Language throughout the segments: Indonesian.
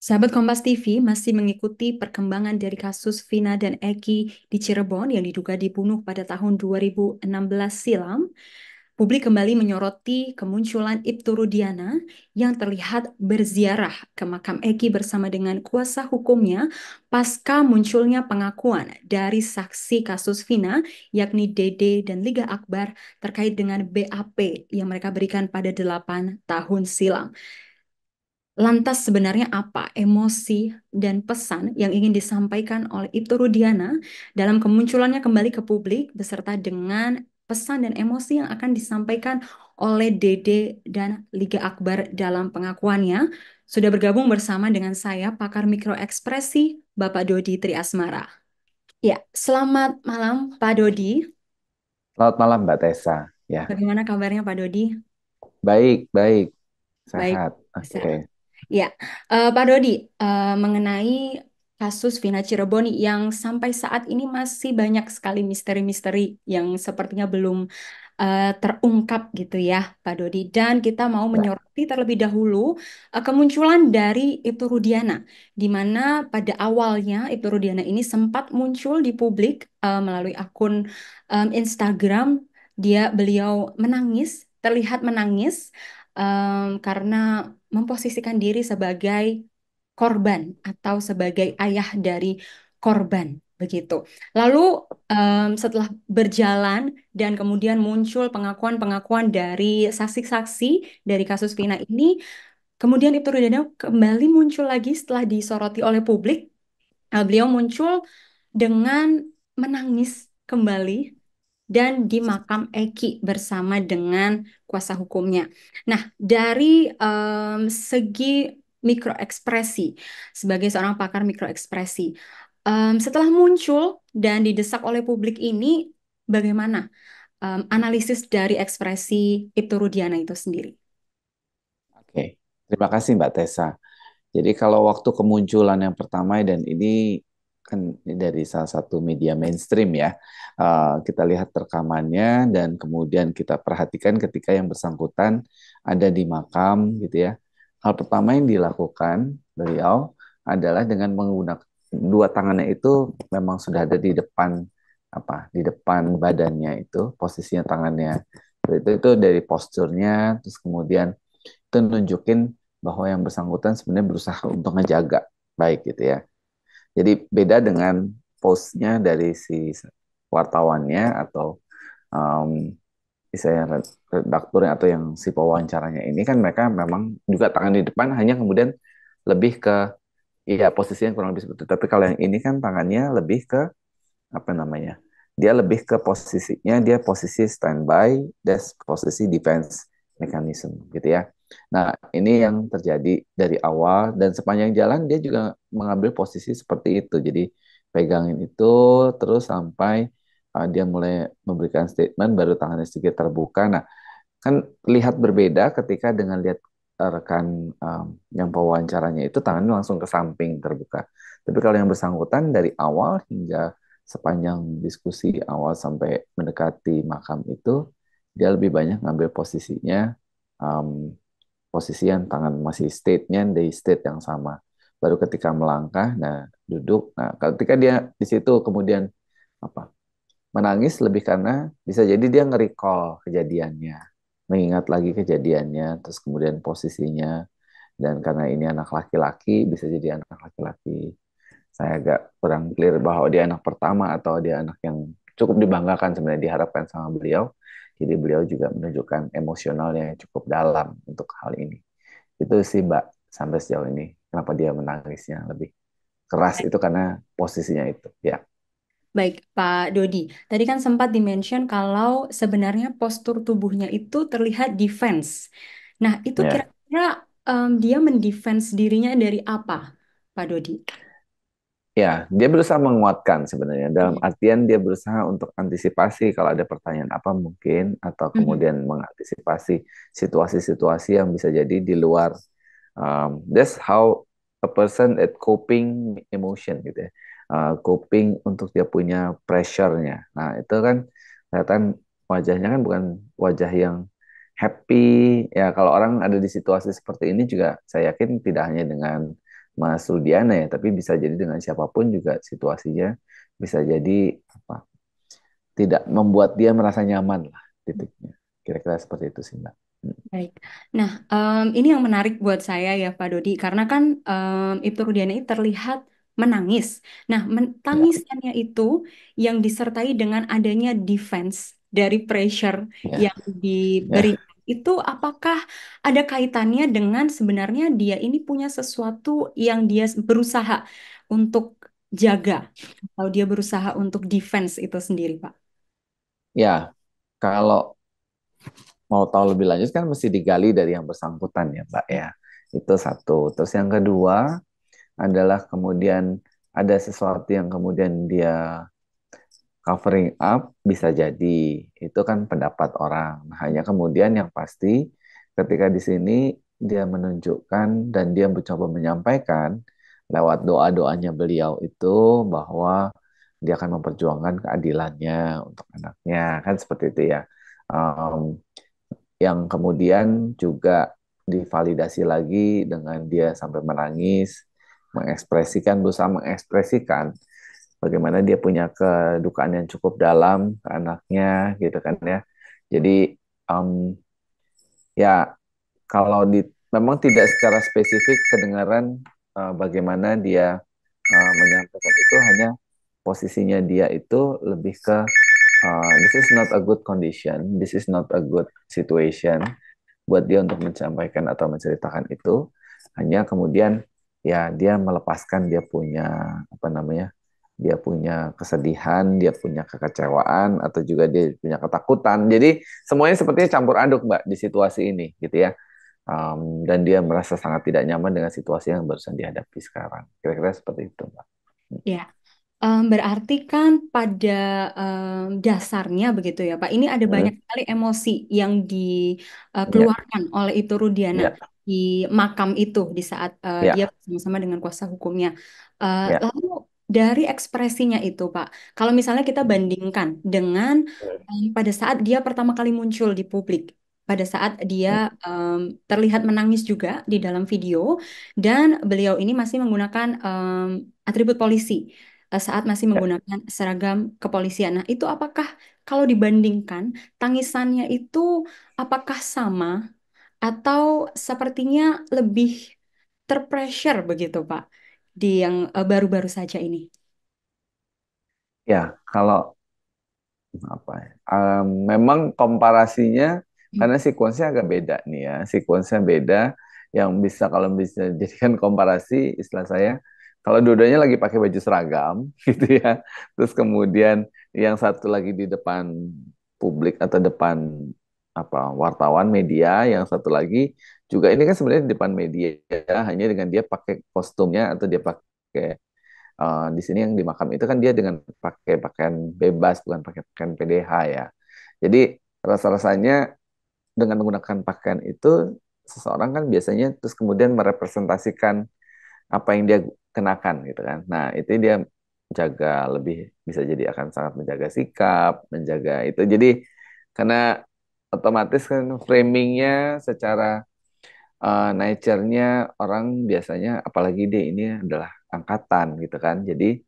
Sahabat Kompas TV masih mengikuti perkembangan dari kasus Vina dan Eki di Cirebon yang diduga dibunuh pada tahun 2016 silam. Publik kembali menyoroti kemunculan Ibtu Rudiana yang terlihat berziarah ke makam Eki bersama dengan kuasa hukumnya pasca munculnya pengakuan dari saksi kasus Vina yakni Dede dan Liga Akbar terkait dengan BAP yang mereka berikan pada 8 tahun silam. Lantas sebenarnya apa emosi dan pesan yang ingin disampaikan oleh Ibtu Rudiana dalam kemunculannya kembali ke publik beserta dengan pesan dan emosi yang akan disampaikan oleh Dede dan Liga Akbar dalam pengakuannya sudah bergabung bersama dengan saya pakar mikro ekspresi Bapak Dodi Triasmara. Ya, selamat malam Pak Dodi. Selamat malam Mbak Tessa. Ya. Bagaimana kabarnya Pak Dodi? Baik, baik. Sehat. Baik. Oke. Okay. Ya, uh, Pak Dodi, uh, mengenai kasus Vina Cirebon yang sampai saat ini masih banyak sekali misteri-misteri yang sepertinya belum uh, terungkap gitu ya, Pak Dodi. Dan kita mau ya. menyoroti terlebih dahulu uh, kemunculan dari Ibtu Rudiana, di mana pada awalnya Ibtu Rudiana ini sempat muncul di publik uh, melalui akun um, Instagram. Dia beliau menangis, terlihat menangis um, karena memposisikan diri sebagai korban atau sebagai ayah dari korban begitu. Lalu um, setelah berjalan dan kemudian muncul pengakuan-pengakuan dari saksi-saksi dari kasus Vina ini, kemudian Ibtu Rudana kembali muncul lagi setelah disoroti oleh publik. Uh, beliau muncul dengan menangis kembali dan di makam Eki bersama dengan kuasa hukumnya. Nah, dari um, segi ekspresi, sebagai seorang pakar mikroekspresi, um, setelah muncul dan didesak oleh publik ini, bagaimana um, analisis dari ekspresi Ibtu Rudiana itu sendiri? Oke, terima kasih Mbak Tessa. Jadi kalau waktu kemunculan yang pertama dan ini kan dari salah satu media mainstream ya. Uh, kita lihat rekamannya dan kemudian kita perhatikan ketika yang bersangkutan ada di makam gitu ya. Hal pertama yang dilakukan beliau adalah dengan menggunakan dua tangannya itu memang sudah ada di depan apa di depan badannya itu posisinya tangannya itu itu dari posturnya terus kemudian itu nunjukin bahwa yang bersangkutan sebenarnya berusaha untuk ngejaga baik gitu ya jadi beda dengan postnya dari si wartawannya atau um, misalnya redakturnya atau yang si pewawancaranya ini kan mereka memang juga tangan di depan hanya kemudian lebih ke ya posisi yang kurang lebih seperti itu. Tapi kalau yang ini kan tangannya lebih ke apa namanya? Dia lebih ke posisinya dia posisi standby dan posisi defense mechanism gitu ya. Nah, ini yang terjadi dari awal dan sepanjang jalan dia juga mengambil posisi seperti itu. Jadi pegangin itu terus sampai uh, dia mulai memberikan statement baru tangannya sedikit terbuka. Nah, kan lihat berbeda ketika dengan lihat uh, rekan um, yang pewawancaranya itu tangannya langsung ke samping terbuka. Tapi kalau yang bersangkutan dari awal hingga sepanjang diskusi awal sampai mendekati makam itu dia lebih banyak ngambil posisinya um, posisian tangan masih state-nya di state yang sama. Baru ketika melangkah, nah duduk. Nah, ketika dia di situ kemudian apa? Menangis lebih karena bisa jadi dia nge-recall kejadiannya, mengingat lagi kejadiannya, terus kemudian posisinya dan karena ini anak laki-laki bisa jadi anak laki-laki. Saya agak kurang clear bahwa dia anak pertama atau dia anak yang cukup dibanggakan sebenarnya diharapkan sama beliau jadi beliau juga menunjukkan emosionalnya yang cukup dalam untuk hal ini. Itu sih Mbak sampai sejauh ini. Kenapa dia menangisnya lebih keras itu karena posisinya itu. Ya. Baik, Pak Dodi. Tadi kan sempat dimention kalau sebenarnya postur tubuhnya itu terlihat defense. Nah, itu ya. kira-kira ya. um, dia mendefense dirinya dari apa, Pak Dodi? Ya, dia berusaha menguatkan sebenarnya. Dalam iya. artian dia berusaha untuk antisipasi kalau ada pertanyaan apa mungkin atau mhm. kemudian hmm. mengantisipasi situasi-situasi yang bisa jadi di luar. Um, that's how a person at coping emotion gitu ya. Uh, coping untuk dia punya pressure-nya. Nah, itu kan kelihatan wajahnya kan bukan wajah yang happy. Ya, kalau orang ada di situasi seperti ini juga saya yakin tidak hanya dengan Mas Rudiana ya, tapi bisa jadi dengan siapapun juga situasinya bisa jadi apa tidak membuat dia merasa nyaman lah titiknya. Kira-kira seperti itu sih Mbak. Hmm. Baik. Nah, um, ini yang menarik buat saya ya Pak Dodi, karena kan um, Ibtu Rudiana ini terlihat menangis. Nah, men ya. tangisannya ya. itu yang disertai dengan adanya defense dari pressure ya. yang ya. diberikan itu apakah ada kaitannya dengan sebenarnya dia ini punya sesuatu yang dia berusaha untuk jaga atau dia berusaha untuk defense itu sendiri, Pak? Ya, kalau mau tahu lebih lanjut kan mesti digali dari yang bersangkutan ya, Pak. ya. Itu satu. Terus yang kedua adalah kemudian ada sesuatu yang kemudian dia covering up bisa jadi itu kan pendapat orang. Nah, hanya kemudian yang pasti ketika di sini dia menunjukkan dan dia mencoba menyampaikan lewat doa-doanya beliau itu bahwa dia akan memperjuangkan keadilannya untuk anaknya kan seperti itu ya. Um, yang kemudian juga divalidasi lagi dengan dia sampai menangis, mengekspresikan berusaha mengekspresikan bagaimana dia punya kedukaan yang cukup dalam ke anaknya gitu kan ya jadi um, ya kalau di memang tidak secara spesifik kedengaran uh, bagaimana dia uh, menyampaikan itu hanya posisinya dia itu lebih ke uh, this is not a good condition this is not a good situation buat dia untuk menyampaikan atau menceritakan itu hanya kemudian ya dia melepaskan dia punya apa namanya dia punya kesedihan, dia punya kekecewaan, atau juga dia punya ketakutan. Jadi semuanya sepertinya campur aduk, Mbak, di situasi ini, gitu ya. Um, dan dia merasa sangat tidak nyaman dengan situasi yang barusan dihadapi sekarang. Kira-kira seperti itu, Mbak. Hmm. Ya, um, berarti kan pada um, dasarnya begitu ya, Pak. Ini ada hmm. banyak sekali emosi yang dikeluarkan ya. oleh itu Rudiana. Ya di makam itu di saat uh, ya. dia bersama-sama dengan kuasa hukumnya. Uh, ya. Lalu dari ekspresinya itu, Pak. Kalau misalnya kita bandingkan dengan um, pada saat dia pertama kali muncul di publik, pada saat dia um, terlihat menangis juga di dalam video, dan beliau ini masih menggunakan um, atribut polisi eh, saat masih ya. menggunakan seragam kepolisian. Nah, itu apakah kalau dibandingkan tangisannya itu apakah sama atau sepertinya lebih terpressure begitu, Pak? di yang eh, baru-baru saja ini? Ya, kalau apa Um, memang komparasinya hmm. karena nya agak beda nih ya, siquence-nya beda yang bisa kalau bisa jadikan komparasi istilah saya kalau dua-duanya lagi pakai baju seragam gitu ya terus kemudian yang satu lagi di depan publik atau depan apa wartawan media yang satu lagi juga ini kan sebenarnya di depan media hanya dengan dia pakai kostumnya atau dia pakai uh, di sini yang di makam itu kan dia dengan pakai pakaian bebas bukan pakai pakaian PDH ya jadi rasa-rasanya dengan menggunakan pakaian itu seseorang kan biasanya terus kemudian merepresentasikan apa yang dia kenakan gitu kan nah itu dia jaga lebih bisa jadi akan sangat menjaga sikap menjaga itu jadi karena otomatis kan framingnya secara uh, nature-nya orang biasanya apalagi deh ini adalah angkatan gitu kan. Jadi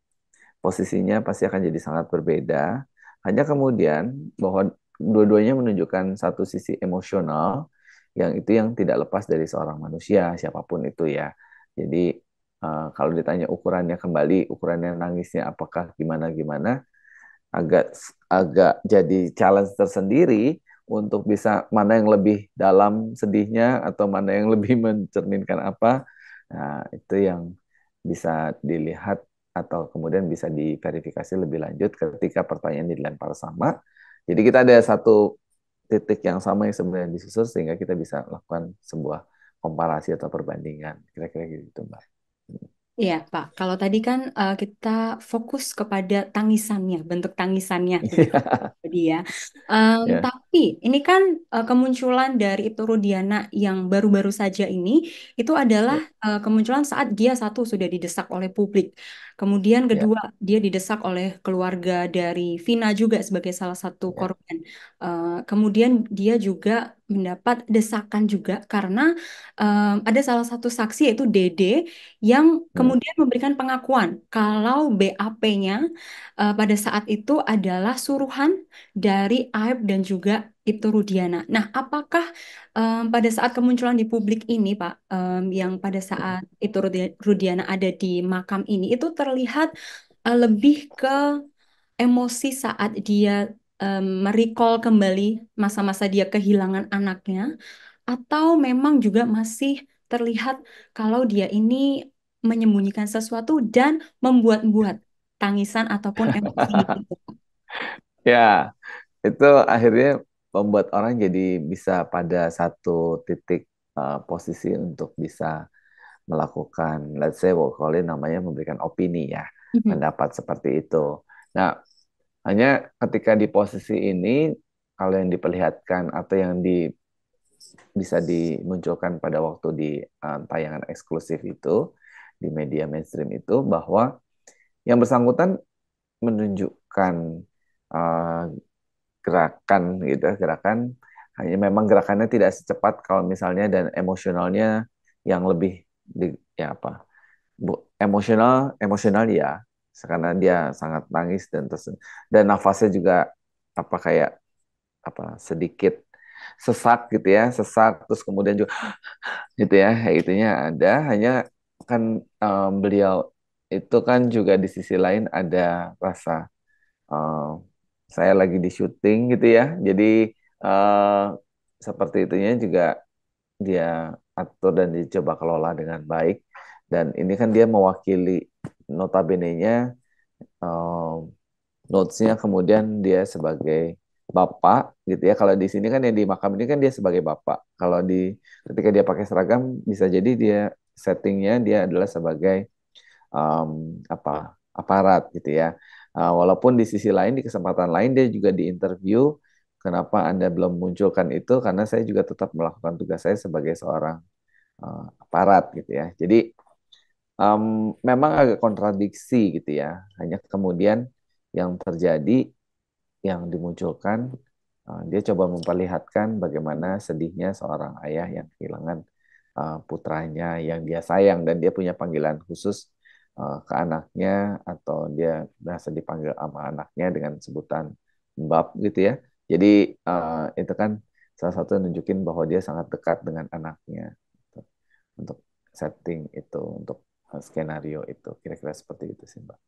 posisinya pasti akan jadi sangat berbeda. Hanya kemudian bahwa dua-duanya menunjukkan satu sisi emosional yang itu yang tidak lepas dari seorang manusia siapapun itu ya. Jadi uh, kalau ditanya ukurannya kembali ukurannya nangisnya apakah gimana gimana agak agak jadi challenge tersendiri untuk bisa mana yang lebih dalam sedihnya atau mana yang lebih mencerminkan apa nah, itu yang bisa dilihat atau kemudian bisa diverifikasi lebih lanjut ketika pertanyaan dilempar sama jadi kita ada satu titik yang sama yang sebenarnya disusun sehingga kita bisa lakukan sebuah komparasi atau perbandingan kira-kira gitu mbak. Iya Pak, kalau tadi kan uh, kita fokus kepada tangisannya, bentuk tangisannya. Iya. Gitu tadi ya. Um, yeah. Tapi ini kan uh, kemunculan dari itu Rudiana yang baru-baru saja ini itu adalah yeah. Ya. uh, kemunculan saat dia satu sudah didesak oleh publik. Kemudian ya. kedua yeah. dia didesak oleh keluarga dari Vina juga sebagai salah satu yeah. korban. Uh, kemudian dia juga mendapat desakan juga karena um, ada salah satu saksi yaitu Dede yang hmm. kemudian hmm. memberikan pengakuan kalau BAP-nya uh, pada saat itu adalah suruhan dari Aib dan juga Ibtu Rudiana. Nah, apakah um, pada saat kemunculan di publik ini, Pak, um, yang pada saat Ibtu Rudiana ada di makam ini, itu terlihat uh, lebih ke emosi saat dia um, merecall kembali masa-masa dia kehilangan anaknya, atau memang juga masih terlihat kalau dia ini menyembunyikan sesuatu dan membuat-buat tangisan ataupun emosi gitu, Ya, itu akhirnya membuat orang jadi bisa pada satu titik uh, posisi untuk bisa melakukan, let's say, what call it namanya memberikan opini ya, mm-hmm. pendapat seperti itu. Nah, hanya ketika di posisi ini, kalau yang diperlihatkan atau yang di bisa dimunculkan pada waktu di uh, tayangan eksklusif itu di media mainstream itu bahwa yang bersangkutan menunjukkan Eh, gerakan gitu gerakan hanya memang gerakannya tidak secepat kalau misalnya dan emosionalnya yang lebih di, ya apa bu, emosional emosional ya karena dia sangat nangis dan terus dan nafasnya juga apa kayak apa sedikit sesak gitu ya sesak terus kemudian juga gitu ya itunya ada hanya kan um, beliau itu kan juga di sisi lain ada rasa um, saya lagi di syuting gitu ya. Jadi uh, seperti itunya juga dia atur dan dicoba kelola dengan baik. Dan ini kan dia mewakili notabene-nya uh, notes-nya kemudian dia sebagai bapak gitu ya. Kalau di sini kan yang di makam ini kan dia sebagai bapak. Kalau di ketika dia pakai seragam bisa jadi dia settingnya dia adalah sebagai um, apa aparat gitu ya. Uh, walaupun di sisi lain, di kesempatan lain dia juga diinterview, kenapa Anda belum munculkan itu? Karena saya juga tetap melakukan tugas saya sebagai seorang uh, aparat gitu ya. Jadi um, memang agak kontradiksi gitu ya. Hanya kemudian yang terjadi, yang dimunculkan, uh, dia coba memperlihatkan bagaimana sedihnya seorang ayah yang kehilangan uh, putranya yang dia sayang dan dia punya panggilan khusus Eh, ke anaknya atau dia merasa dipanggil sama anaknya dengan sebutan mbab gitu ya. Jadi uh, itu kan salah satu yang nunjukin bahwa dia sangat dekat dengan anaknya gitu. untuk setting itu, untuk eh, skenario itu kira-kira seperti itu sih mbak.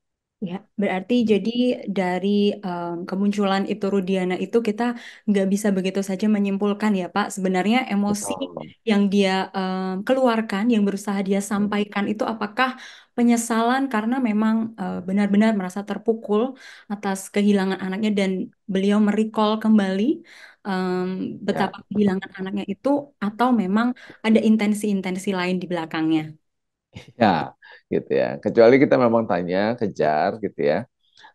Ya, berarti jadi dari um, kemunculan itu Rudiana itu kita nggak bisa begitu saja menyimpulkan ya Pak. Sebenarnya emosi Betul. yang dia um, keluarkan, yang berusaha dia hmm. sampaikan itu apakah penyesalan karena memang benar benar-benar merasa terpukul atas kehilangan anaknya dan beliau merecall kembali ya. betapa kehilangan anaknya itu atau memang ada intensi-intensi lain di belakangnya ya gitu ya kecuali kita memang tanya kejar gitu ya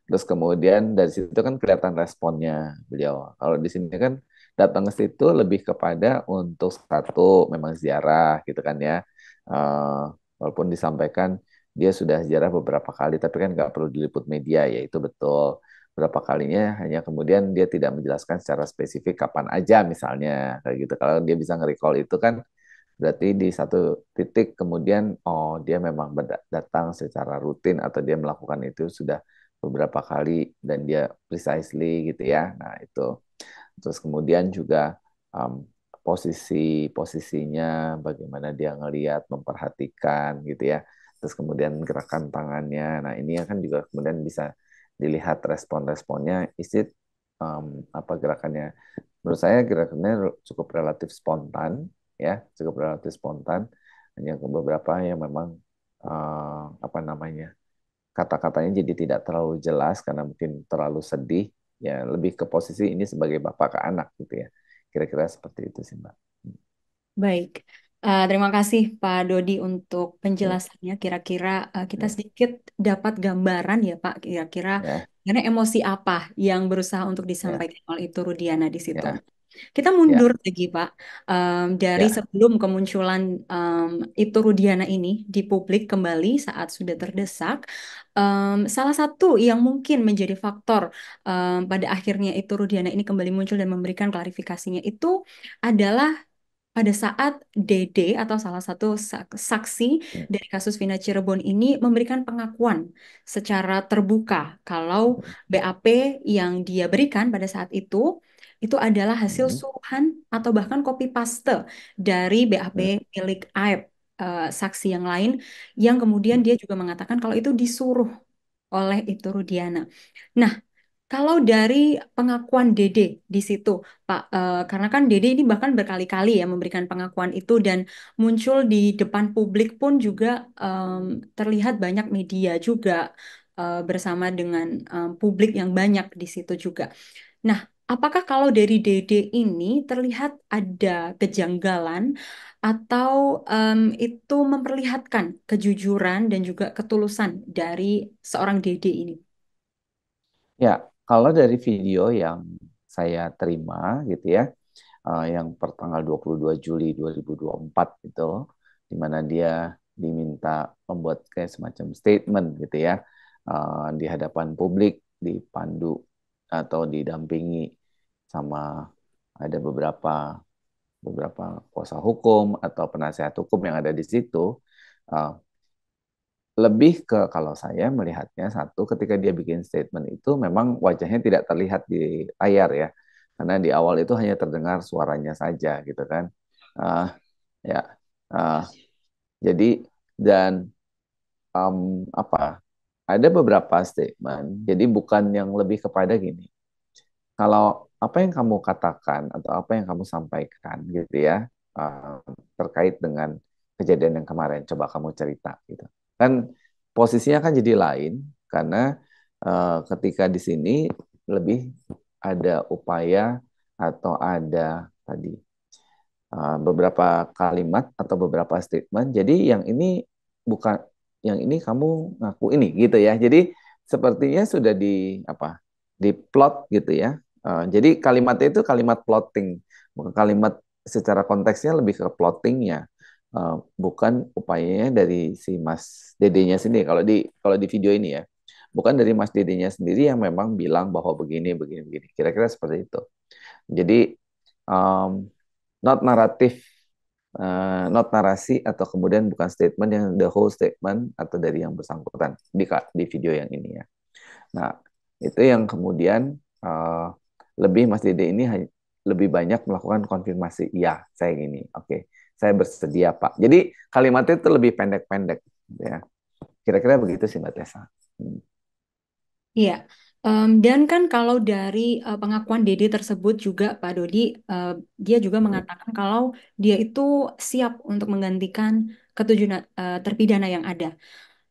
terus kemudian dari situ kan kelihatan responnya beliau kalau di sini kan datang ke situ lebih kepada untuk satu memang ziarah gitu kan ya uh, walaupun disampaikan dia sudah ziarah beberapa kali tapi kan nggak perlu diliput media ya itu betul berapa kalinya hanya kemudian dia tidak menjelaskan secara spesifik kapan aja misalnya kayak gitu kalau dia bisa nge-recall itu kan berarti di satu titik kemudian oh dia memang datang secara rutin atau dia melakukan itu sudah beberapa kali dan dia precisely gitu ya nah itu terus kemudian juga um, posisi posisinya bagaimana dia ngelihat memperhatikan gitu ya terus kemudian gerakan tangannya nah ini kan juga kemudian bisa dilihat respon-responnya is it um, apa gerakannya menurut saya gerakannya cukup relatif spontan ya cukup relatif spontan hanya beberapa yang memang uh, apa namanya kata-katanya jadi tidak terlalu jelas karena mungkin terlalu sedih ya lebih ke posisi ini sebagai bapak ke anak gitu ya kira-kira seperti itu sih mbak baik Uh, terima kasih Pak Dodi untuk ya. penjelasannya. Kira-kira uh, kita ya. sedikit dapat gambaran ya Pak, kira-kira yeah. karena emosi apa yang berusaha untuk ya. disampaikan yeah. oleh itu Rudiana di situ. Yeah. Kita ya. mundur yeah. lagi, Pak, um, dari yeah. sebelum kemunculan um, itu Rudiana ini di publik kembali saat sudah terdesak. Um, salah satu yang mungkin menjadi faktor um, pada akhirnya itu Rudiana ini kembali muncul dan memberikan klarifikasinya itu adalah pada saat Dede atau salah satu saksi ya. dari kasus Vina Cirebon ini memberikan pengakuan secara terbuka kalau ya. BAP yang dia berikan pada saat itu itu adalah hasil hmm. suruhan atau bahkan copy paste dari BAP hmm. milik AIP uh, eh, saksi yang lain yang kemudian dia juga mengatakan kalau itu disuruh oleh itu Rudiana. Nah, kalau dari pengakuan Dede di situ, Pak, uh, karena kan Dede ini bahkan berkali-kali ya memberikan pengakuan itu dan muncul di depan publik pun juga um, terlihat banyak media juga uh, bersama dengan um, publik yang banyak di situ juga. Nah, Apakah kalau dari DD ini terlihat ada kejanggalan atau um, itu memperlihatkan kejujuran dan juga ketulusan dari seorang DD ini? Ya, kalau dari video yang saya terima gitu ya, uh, yang pertanggal 22 Juli 2024 itu, di mana dia diminta membuat kayak semacam statement gitu ya, uh, di hadapan publik, dipandu atau didampingi sama ada beberapa beberapa kuasa hukum atau penasehat hukum yang ada di situ uh, lebih ke kalau saya melihatnya satu ketika dia bikin statement itu memang wajahnya tidak terlihat di layar ya karena di awal itu hanya terdengar suaranya saja gitu kan uh, ya uh, jadi dan um, apa ada beberapa statement jadi bukan yang lebih kepada gini kalau apa yang kamu katakan atau apa yang kamu sampaikan gitu ya uh, terkait dengan kejadian yang kemarin coba kamu cerita gitu kan posisinya kan jadi lain karena uh, ketika di sini lebih ada upaya atau ada tadi uh, beberapa kalimat atau beberapa statement jadi yang ini bukan yang ini kamu ngaku ini gitu ya jadi sepertinya sudah di apa di plot gitu ya Ah, jadi kalimat itu kalimat plotting, kalimat secara konteksnya lebih ke plottingnya, uh, bukan upayanya dari si Mas Dedenya sendiri. Kalau di kalau di video ini ya, bukan dari Mas Dedenya sendiri yang memang bilang bahwa begini, begini, begini. Kira-kira seperti itu. Jadi um, not naratif uh, not narasi atau kemudian bukan statement yang the whole statement atau dari yang bersangkutan di di video yang ini ya. Nah itu yang kemudian uh, lebih Mas Dede ini lebih banyak melakukan konfirmasi iya saya ini oke okay. saya bersedia Pak jadi kalimatnya itu lebih pendek-pendek ya kira-kira begitu sih Mbak Tessa hmm. iya Um, dan kan kalau dari uh, pengakuan Dede tersebut juga Pak Dodi, uh, dia juga hmm. mengatakan kalau dia itu siap untuk menggantikan ketujuh uh, terpidana yang ada.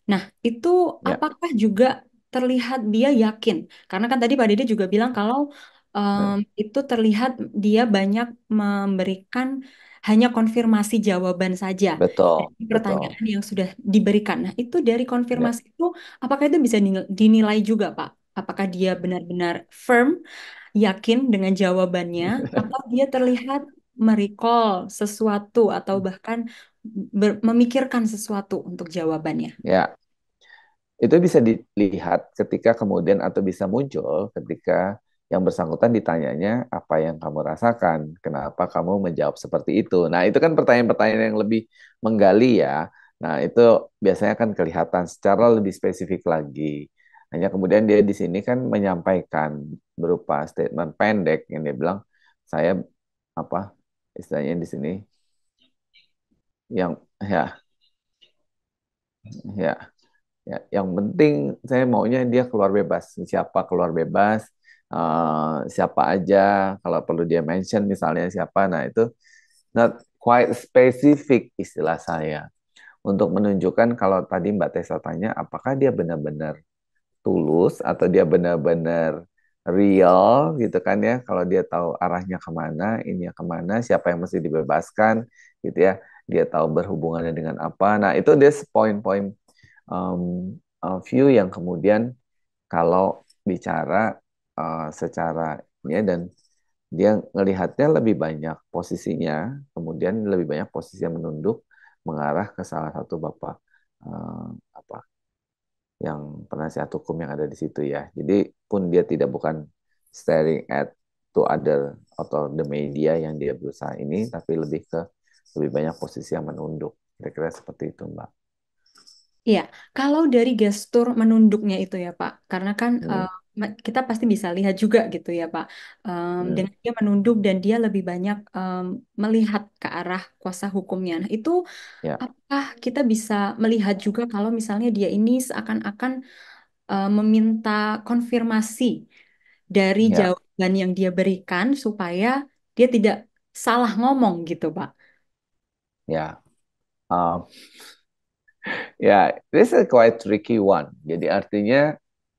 Nah, itu ya. apakah juga terlihat dia yakin? Karena kan tadi Pak Dede juga bilang kalau um, itu terlihat dia banyak memberikan hanya konfirmasi jawaban saja betul, dari pertanyaan betul. yang sudah diberikan. Nah, itu dari ya. konfirmasi ya. itu apakah itu bisa dinilai juga, Pak? Apakah dia benar-benar firm, yakin dengan jawabannya, atau dia terlihat merecall sesuatu atau hmm. bahkan memikirkan sesuatu untuk jawabannya? Ya, itu bisa dilihat ketika kemudian atau bisa muncul ketika yang bersangkutan ditanyanya apa yang kamu rasakan, kenapa kamu menjawab seperti itu. Nah, itu kan pertanyaan-pertanyaan yang lebih menggali ya. Nah, itu biasanya akan kelihatan secara lebih spesifik lagi. Hanya kemudian dia di sini kan menyampaikan berupa statement pendek yang dia bilang saya apa istilahnya di sini yang ya ya ya yang penting saya maunya dia keluar bebas siapa keluar bebas uh, siapa aja kalau perlu dia mention misalnya siapa nah itu not quite specific istilah saya untuk menunjukkan kalau tadi Mbak Tessa tanya apakah dia benar-benar tulus atau dia benar-benar real gitu kan ya kalau dia tahu arahnya kemana ini kemana siapa yang mesti dibebaskan gitu ya dia tahu berhubungannya dengan apa nah itu dia point-point um, view yang kemudian kalau bicara uh, secara ya dan dia melihatnya lebih banyak posisinya, kemudian lebih banyak posisi yang menunduk mengarah ke salah satu bapak uh, apa yang penasihat hukum yang ada di situ ya. Jadi pun dia tidak bukan staring at to other atau the media yang dia berusaha ini, tapi lebih ke lebih banyak posisi yang menunduk. Kira-kira seperti itu, Mbak. Iya, kalau dari gestur menunduknya itu ya Pak, karena kan hmm. uh, kita pasti bisa lihat juga gitu ya Pak. Um, ya. Dengan dia menunduk dan dia lebih banyak um, melihat ke arah kuasa hukumnya. Nah itu ya. apakah kita bisa melihat juga kalau misalnya dia ini seakan-akan uh, meminta konfirmasi dari ya. jawaban yang dia berikan supaya dia tidak salah ngomong gitu Pak. Ya. Um, ya, yeah, this is quite tricky one. Jadi artinya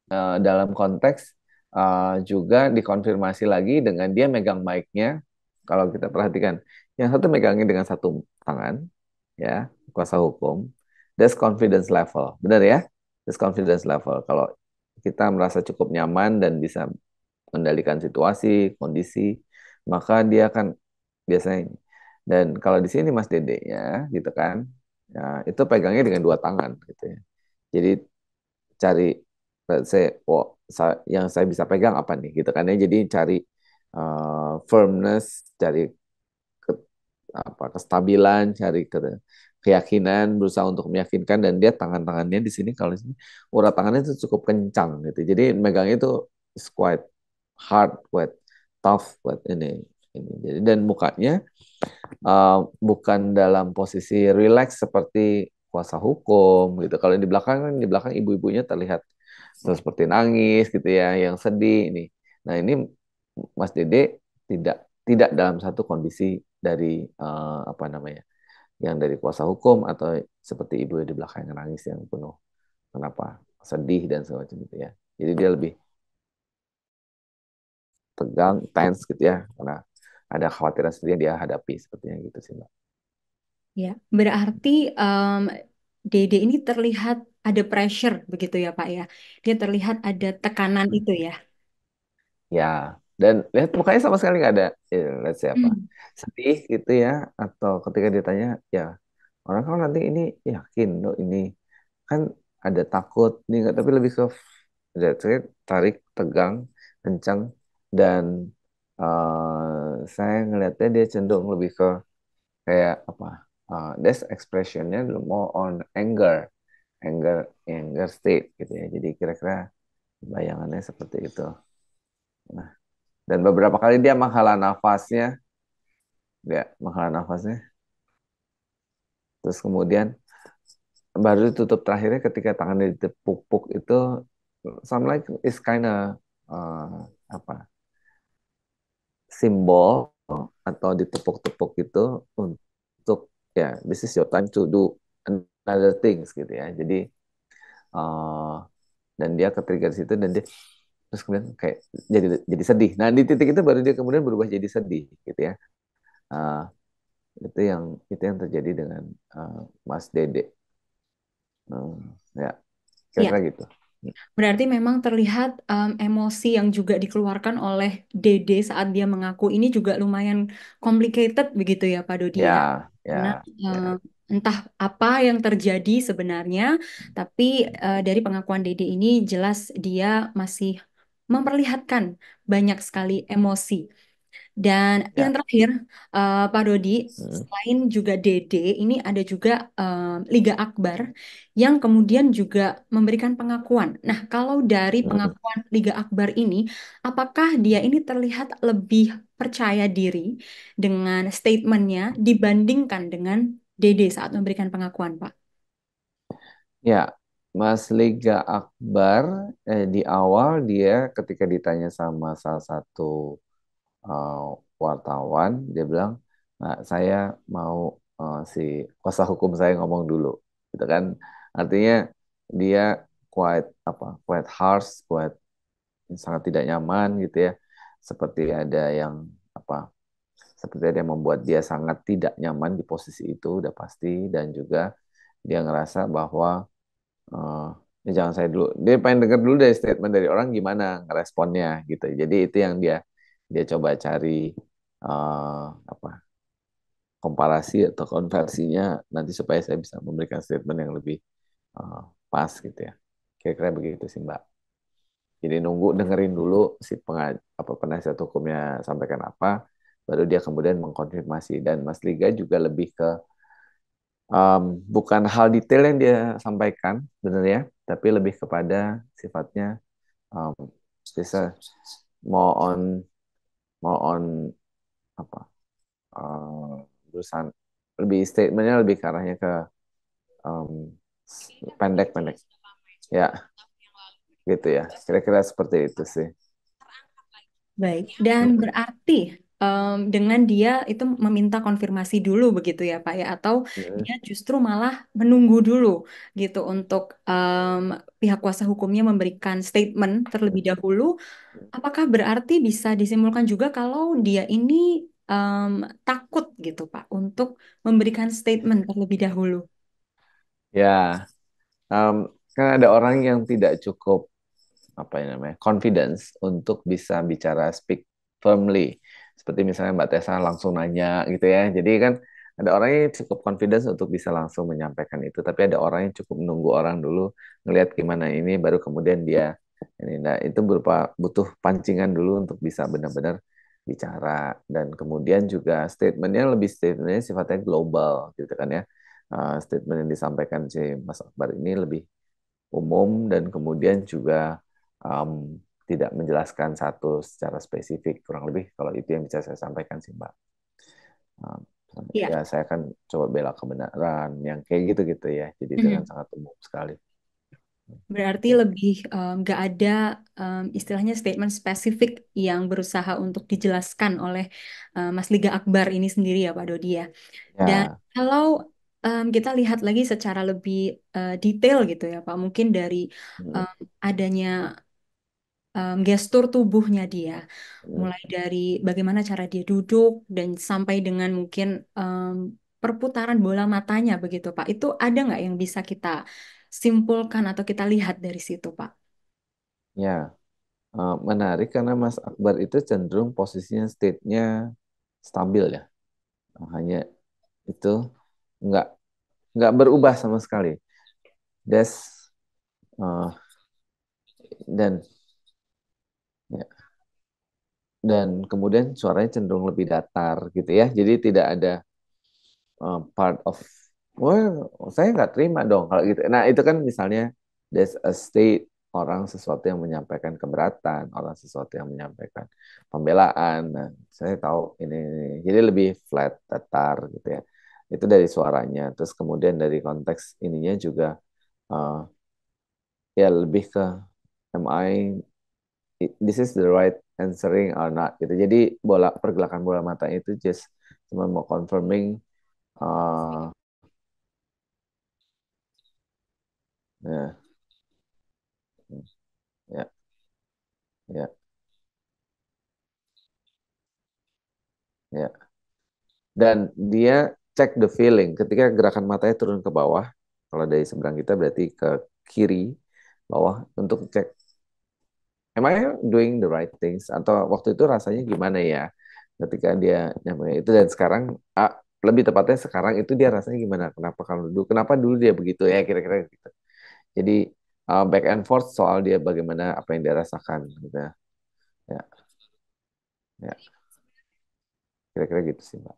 Eh, dalam konteks uh, juga dikonfirmasi lagi dengan dia megang mic-nya kalau kita perhatikan yang satu megangnya dengan satu tangan ya kuasa hukum that's confidence level benar ya that's confidence level kalau kita merasa cukup nyaman dan bisa mengendalikan situasi kondisi maka dia akan biasanya dan kalau di sini Mas Dede ya gitu kan ya, itu pegangnya dengan dua tangan gitu ya jadi cari let's oh, saya, yang saya bisa pegang apa nih gitu kan ya. Jadi cari uh, firmness, cari ke, apa kestabilan, cari ke, keyakinan, berusaha untuk meyakinkan dan dia tangan-tangannya di sini kalau di sini urat tangannya itu cukup kencang gitu. Jadi megangnya itu is quite hard, quite tough, quite ini ini. Jadi dan mukanya uh, bukan dalam posisi relax seperti kuasa hukum gitu. Kalau di belakang kan, di belakang ibu-ibunya terlihat seperti nangis gitu ya, yang sedih ini. Nah ini Mas Dede tidak tidak dalam satu kondisi dari uh, apa namanya yang dari kuasa hukum atau seperti ibu di belakang yang nangis yang penuh kenapa sedih dan semacam itu ya. Jadi dia lebih tegang, tense gitu ya, karena ada khawatiran sendiri yang dia hadapi sepertinya gitu sih mbak. Ya, berarti um, Dede ini terlihat ada pressure begitu ya Pak ya. Dia terlihat ada tekanan itu ya. Ya, dan lihat mukanya sama sekali nggak ada Eh, lihat siapa hmm. sedih gitu ya atau ketika ditanya ya orang kalau nanti ini yakin loh ini kan ada takut nih nggak tapi lebih soft lihat tarik tegang kencang dan uh, saya ngelihatnya dia cenderung lebih ke kayak apa uh, that's expressionnya more on anger anger anger state gitu ya jadi kira-kira bayangannya seperti itu nah dan beberapa kali dia menghala nafasnya ya menghala nafasnya terus kemudian baru tutup terakhirnya ketika tangannya ditepuk-puk itu some like is kinda uh, apa simbol atau ditepuk-tepuk itu untuk ya yeah, this is your time to do another things gitu ya jadi uh, dan dia ketrigger di situ dan dia terus kemudian kayak jadi jadi sedih nah di titik itu baru dia kemudian berubah jadi sedih gitu ya uh, itu yang itu yang terjadi dengan uh, Mas Dede hmm, ya kira-kira ya. gitu Berarti memang terlihat um, emosi yang juga dikeluarkan oleh Dede saat dia mengaku ini juga lumayan complicated begitu ya Pak Dodi ya. ya Ya, Karena, ya. eh, Entah apa yang terjadi sebenarnya, tapi uh, dari pengakuan Dede ini jelas dia masih memperlihatkan banyak sekali emosi dan ya. yang terakhir, uh, Pak Dodi, Hmm. selain juga DD, ini ada juga uh, Liga Akbar yang kemudian juga memberikan pengakuan. Nah, kalau dari hmm. pengakuan Liga Akbar ini, apakah dia ini terlihat lebih percaya diri dengan statementnya dibandingkan dengan DD saat memberikan pengakuan, Pak? Ya, Mas Liga Akbar eh, di awal dia ketika ditanya sama salah satu uh, wartawan dia bilang nah, saya mau uh, si kuasa hukum saya ngomong dulu gitu kan artinya dia quite apa quite harsh quite sangat tidak nyaman gitu ya seperti ada yang apa seperti ada yang membuat dia sangat tidak nyaman di posisi itu udah pasti dan juga dia ngerasa bahwa uh, jangan saya dulu dia pengen dengar dulu dari statement dari orang gimana responnya gitu jadi itu yang dia dia coba cari uh, apa komparasi atau konversinya nanti supaya saya bisa memberikan statement yang lebih uh, pas gitu ya kira-kira begitu sih mbak jadi nunggu dengerin dulu si pengaj apa penasihat hukumnya sampaikan apa baru dia kemudian mengkonfirmasi dan Mas Liga juga lebih ke um, bukan hal detail yang dia sampaikan benar ya tapi lebih kepada sifatnya um, bisa more on mau on apa uh, lebih statementnya lebih ke arahnya ke um, pendek-pendek ya gitu ya kira-kira seperti itu sih baik dan berarti um, dengan dia itu meminta konfirmasi dulu begitu ya Pak ya atau yeah. dia justru malah menunggu dulu gitu untuk um, pihak kuasa hukumnya memberikan statement terlebih dahulu apakah berarti bisa disimpulkan juga kalau dia ini um, takut gitu Pak untuk memberikan statement terlebih dahulu ya yeah. um, kan ada orang yang tidak cukup apa namanya confidence untuk bisa bicara speak firmly seperti misalnya Mbak Tessa langsung nanya gitu ya. Jadi kan ada orang yang cukup confidence untuk bisa langsung menyampaikan itu, tapi ada orang yang cukup menunggu orang dulu ngelihat gimana ini, baru kemudian dia ini. Nah itu berupa butuh pancingan dulu untuk bisa benar-benar bicara dan kemudian juga statementnya lebih statementnya sifatnya global gitu kan ya. Uh, statement yang disampaikan si Mas Akbar ini lebih umum dan kemudian juga um, tidak menjelaskan satu secara spesifik kurang lebih kalau itu yang bisa saya sampaikan sih mbak ya, ya saya akan coba bela kebenaran yang kayak gitu gitu ya jadi mm -hmm. dengan sangat umum sekali berarti ya. lebih ehm, nggak um, ada um, istilahnya statement spesifik yang berusaha untuk dijelaskan oleh um, Mas Liga Akbar ini sendiri ya Pak Dodi ya, ya. dan kalau um, kita lihat lagi secara lebih uh, detail gitu ya Pak mungkin dari um, adanya um, gestur tubuhnya dia, hmm. mulai dari bagaimana cara dia duduk dan sampai dengan mungkin um, perputaran bola matanya begitu Pak. Itu ada nggak yang bisa kita simpulkan atau kita lihat dari situ Pak? Ya, eh, menarik karena Mas Akbar itu cenderung posisinya state-nya stabil ya, nah, hanya itu nggak nggak berubah sama sekali. Des uh, dan Ya. Dan kemudian suaranya cenderung lebih datar gitu ya. Jadi tidak ada uh, part of well saya nggak terima dong kalau gitu. Nah itu kan misalnya there's a state orang sesuatu yang menyampaikan keberatan, orang sesuatu yang menyampaikan pembelaan. Nah, saya tahu ini, ini jadi lebih flat datar gitu ya. Itu dari suaranya. Terus kemudian dari konteks ininya juga uh, ya lebih ke mi this is the right answering or not gitu. Jadi bola pergelakan bola mata itu just cuma mau confirming uh, ya. Hmm, ya. Ya. Ya. Dan dia check the feeling ketika gerakan matanya turun ke bawah kalau dari seberang kita berarti ke kiri bawah untuk cek am I doing the right things atau waktu itu rasanya gimana ya ketika dia nyampe itu dan sekarang ah, lebih tepatnya sekarang itu dia rasanya gimana kenapa kalau dulu kenapa dulu dia begitu ya kira-kira gitu jadi uh, back and forth soal dia bagaimana apa yang dia rasakan gitu ya ya kira-kira gitu sih mbak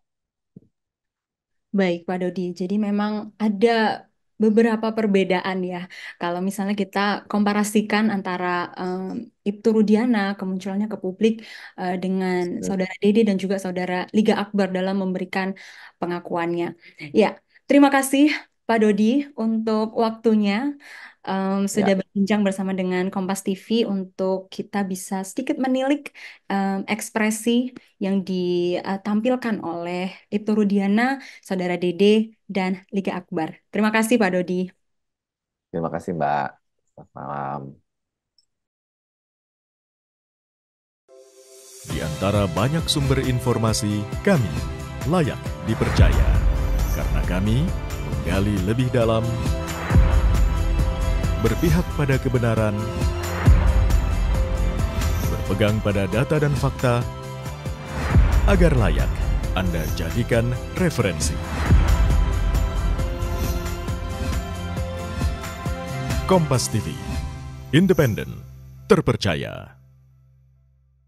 Baik, Pak Dodi. Jadi memang ada beberapa perbedaan ya. Kalau misalnya kita komparasikan antara um, Ibtu Rudiana kemunculannya ke publik uh, dengan iya. saudara Dede dan juga saudara Liga Akbar dalam memberikan pengakuannya. Hmm. Ya, terima kasih Pak Dodi untuk waktunya um, sudah yeah. berbincang bersama dengan Kompas TV untuk kita bisa sedikit menilik um, ekspresi yang ditampilkan oleh Ibtu Rudiana, Saudara Dede, dan Liga Akbar. Terima kasih Pak Dodi. Terima kasih Mbak. Selamat malam. Di antara banyak sumber informasi, kami layak dipercaya. Karena kami menggali lebih dalam berpihak pada kebenaran, berpegang pada data dan fakta, agar layak Anda jadikan referensi. Kompas TV, independen, terpercaya.